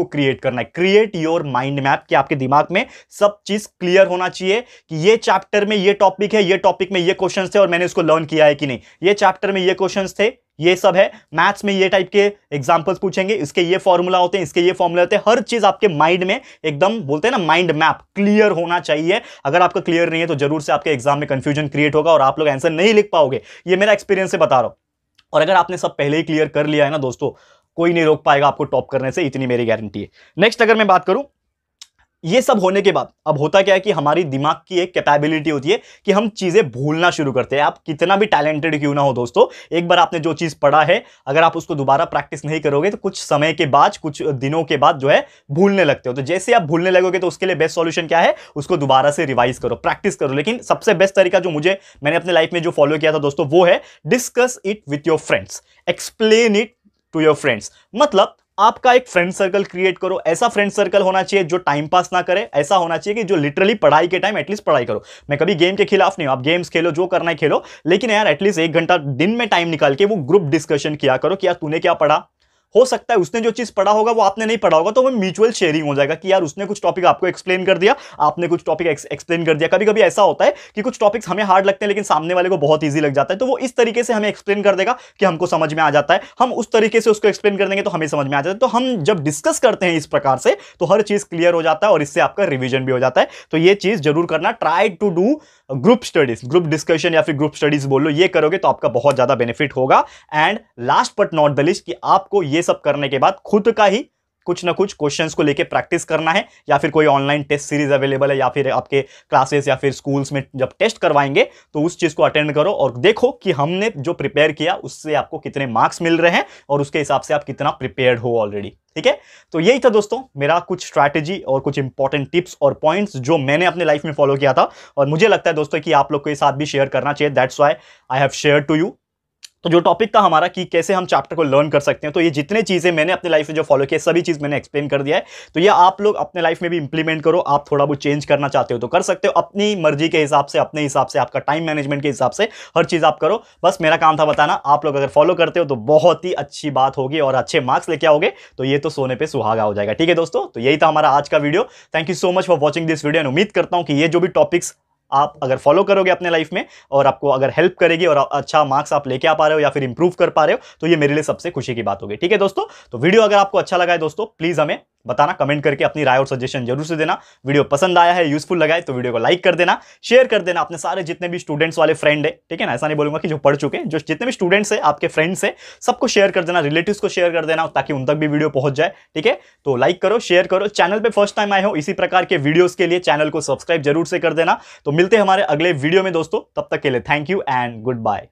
आपको क्रिएट करना है क्रिएट योर माइंड मैप कि आपके दिमाग में सब चीज क्लियर होना चाहिए कि ये चैप्टर में ये टॉपिक है ये टॉपिक में ये क्वेश्चन थे और मैंने उसको लर्न किया है कि नहीं ये चैप्टर में ये क्वेश्चन थे ये सब है मैथ्स में ये टाइप के एग्जांपल्स पूछेंगे इसके ये फॉर्मूला होते हैं इसके ये फॉर्मूला होते हैं हर चीज आपके माइंड में एकदम बोलते हैं ना माइंड मैप क्लियर होना चाहिए अगर आपका क्लियर नहीं है तो जरूर से आपके एग्जाम में कंफ्यूजन क्रिएट होगा और आप लोग आंसर नहीं लिख पाओगे ये मेरा एक्सपीरियंस से बता रहा हूं और अगर आपने सब पहले ही क्लियर कर लिया है ना दोस्तों कोई नहीं रोक पाएगा आपको टॉप करने से इतनी मेरी गारंटी है नेक्स्ट अगर मैं बात करूं ये सब होने के बाद अब होता क्या है कि हमारी दिमाग की एक कैपेबिलिटी होती है कि हम चीज़ें भूलना शुरू करते हैं आप कितना भी टैलेंटेड क्यों ना हो दोस्तों एक बार आपने जो चीज़ पढ़ा है अगर आप उसको दोबारा प्रैक्टिस नहीं करोगे तो कुछ समय के बाद कुछ दिनों के बाद जो है भूलने लगते हो तो जैसे आप भूलने लगोगे तो उसके लिए बेस्ट सोल्यूशन क्या है उसको दोबारा से रिवाइज करो प्रैक्टिस करो लेकिन सबसे बेस्ट तरीका जो मुझे मैंने अपने लाइफ में जो फॉलो किया था दोस्तों वो है discuss it with your friends explain it to your friends मतलब आपका एक फ्रेंड सर्कल क्रिएट करो ऐसा फ्रेंड सर्कल होना चाहिए जो टाइम पास ना करे ऐसा होना चाहिए कि जो लिटरली पढ़ाई के टाइम एटलीस्ट पढ़ाई करो मैं कभी गेम के खिलाफ नहीं हूं आप गेम्स खेलो जो करना है खेलो लेकिन यार एटलीस्ट एक घंटा दिन में टाइम निकाल के वो ग्रुप डिस्कशन किया करो कि यार तूने क्या पढ़ा हो सकता है उसने जो चीज़ पढ़ा होगा वो आपने नहीं पढ़ा होगा तो हमें म्यूचुअल शेयरिंग हो जाएगा कि यार उसने कुछ टॉपिक आपको एक्सप्लेन कर दिया आपने कुछ टॉपिक एक्सप्लेन कर दिया कभी कभी ऐसा होता है कि कुछ टॉपिक्स हमें हार्ड लगते हैं लेकिन सामने वाले को बहुत ईजी लग जाता है तो वो इस तरीके से हमें एक्सप्लेन कर देगा कि हमको समझ में आ जाता है हम उस तरीके से उसको एक्सप्लेन कर देंगे तो हमें समझ में आ जाता है तो हम जब डिस्कस करते हैं इस प्रकार से तो हर चीज़ क्लियर हो जाता है और इससे आपका रिविजन भी हो जाता है तो ये चीज़ जरूर करना try to do group studies group discussion या फिर ग्रुप स्टडीज बोलो ये करोगे तो आपका बहुत ज़्यादा बेनिफिट होगा and last but not the least कि आपको ये सब करने के बाद खुद का ही कुछ ना कुछ क्वेश्चंस को लेके प्रैक्टिस करना है या फिर कोई ऑनलाइन टेस्ट सीरीज अवेलेबल है या फिर आपके क्लासेस या फिर स्कूल्स में जब टेस्ट करवाएंगे तो उस चीज़ को अटेंड करो और देखो कि हमने जो प्रिपेयर किया उससे आपको कितने मार्क्स मिल रहे हैं और उसके हिसाब से आप कितना प्रिपेयर्ड हो ऑलरेडी ठीक है तो यही था दोस्तों मेरा कुछ स्ट्रैटेजी और कुछ इंपॉर्टेंट टिप्स और पॉइंट्स जो मैंने अपने लाइफ में फॉलो किया था और मुझे लगता है दोस्तों कि आप लोग के साथ भी शेयर करना चाहिए that's why I have share to you तो जो टॉपिक था हमारा कि कैसे हम चैप्टर को लर्न कर सकते हैं तो ये जितने चीज़ें मैंने अपनी लाइफ में जो फॉलो किया सभी चीज़ मैंने एक्सप्लेन कर दिया है तो ये आप लोग अपने लाइफ में भी इंप्लीमेंट करो आप थोड़ा बहुत चेंज करना चाहते हो तो कर सकते हो अपनी मर्जी के हिसाब से अपने हिसाब से आपका टाइम मैनेजमेंट के हिसाब से हर चीज़ आप करो बस मेरा काम था बताना आप लोग अगर फॉलो करते हो तो बहुत ही अच्छी बात होगी और अच्छे मार्क्स लेके आओगे तो ये तो सोने पर सुहागा हो जाएगा ठीक है दोस्तों तो यही था हमारा आज का video thank you so much for watching this video उम्मीद करता हूँ कि ये जो भी टॉपिक्स आप अगर फॉलो करोगे अपने लाइफ में और आपको अगर हेल्प करेगी और अच्छा मार्क्स आप लेके आ पा रहे हो या फिर इंप्रूव कर पा रहे हो तो ये मेरे लिए सबसे खुशी की बात होगी ठीक है दोस्तों तो वीडियो अगर आपको अच्छा लगा है दोस्तों प्लीज़ हमें बताना कमेंट करके अपनी राय और सजेशन जरूर से देना वीडियो पसंद आया है यूजफुल लगा है तो वीडियो को लाइक कर देना शेयर कर देना अपने सारे जितने भी स्टूडेंट्स वाले फ्रेंड है ठीक है ना ऐसा नहीं बोलूंगा कि जो पढ़ चुके हैं जो जितने भी स्टूडेंट्स हैं आपके फ्रेंड्स हैं सबको शेयर कर देना रिलेटिव को शेयर कर देना ताकि उन तक भी वीडियो पहुंच जाए ठीक है तो लाइक करो शेयर करो चैनल पर फर्स्ट टाइम आए हो इसी प्रकार के वीडियोज के लिए चैनल को सब्सक्राइब जरूर से कर देना तो मिलते हमारे अगले वीडियो में दोस्तों तब तक के लिए thank you and good bye